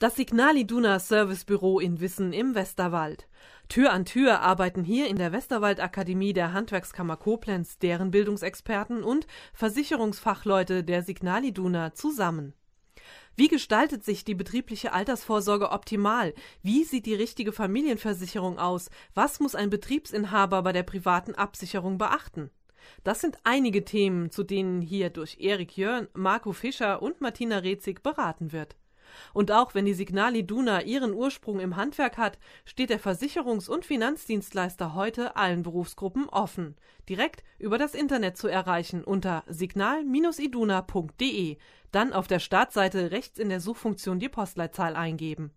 Das Signal Iduna Servicebüro in Wissen im Westerwald. Tür an Tür arbeiten hier in der Westerwald Akademie der Handwerkskammer Koblenz deren Bildungsexperten und Versicherungsfachleute der Signal Iduna zusammen. Wie gestaltet sich die betriebliche Altersvorsorge optimal? Wie sieht die richtige Familienversicherung aus? Was muss ein Betriebsinhaber bei der privaten Absicherung beachten? Das sind einige Themen, zu denen hier durch Erik Jörn, Marco Fischer und Martina Rezig beraten wird. Und auch wenn die Signal Iduna ihren Ursprung im Handwerk hat, steht der Versicherungs- und Finanzdienstleister heute allen Berufsgruppen offen. Direkt über das Internet zu erreichen unter signal-iduna.de, dann auf der Startseite rechts in der Suchfunktion die Postleitzahl eingeben